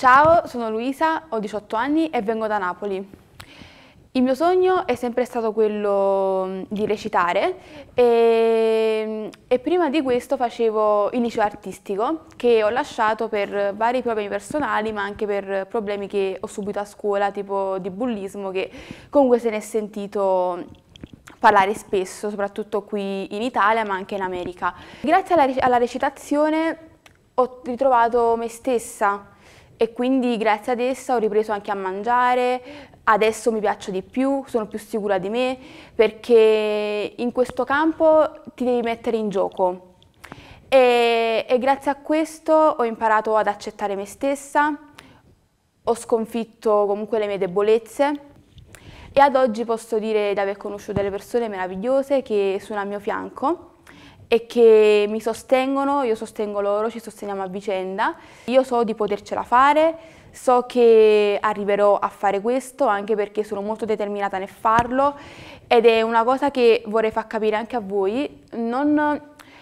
Ciao, sono Luisa, ho 18 anni e vengo da Napoli. Il mio sogno è sempre stato quello mm, di recitare e, mm, e, prima di questo facevo il liceo artistico che ho lasciato per vari problemi personali ma anche per problemi che ho subito a scuola tipo di bullismo che comunque se ne è sentito mm, parlare spesso soprattutto qui in Italia ma anche in America. Grazie alla, alla recitazione ho ritrovato me stessa e quindi grazie ad essa ho ripreso anche a mangiare, adesso mi piaccio di più, sono più sicura di me perché in questo campo ti devi mettere in gioco. E, e, grazie a questo ho imparato ad accettare me stessa, ho sconfitto comunque le mie debolezze e ad oggi posso dire di aver conosciuto delle persone meravigliose che sono al mio fianco e che mi sostengono, io sostengo loro, ci sosteniamo a vicenda. Io so di potercela fare, so che arriverò a fare questo anche perché sono molto determinata nel farlo ed è una cosa che vorrei far capire anche a voi. Non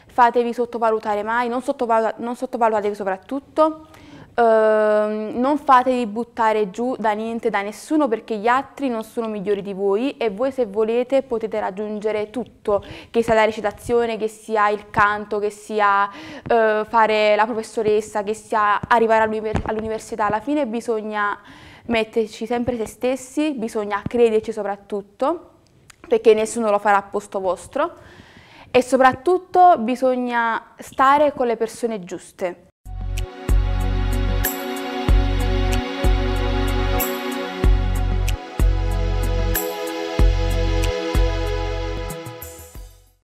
fatevi sottovalutare mai, non, sottovaluta non sottovalutatevi soprattutto. Ehm, non fatevi buttare giù da niente, da nessuno, perché gli altri non sono migliori di voi e voi se volete potete raggiungere tutto, che sia la recitazione, che sia il canto, che sia uh, fare la professoressa, che sia arrivare all'università. Alla fine bisogna metterci sempre se stessi, bisogna crederci soprattutto, perché nessuno lo farà a posto vostro e soprattutto bisogna stare con le persone giuste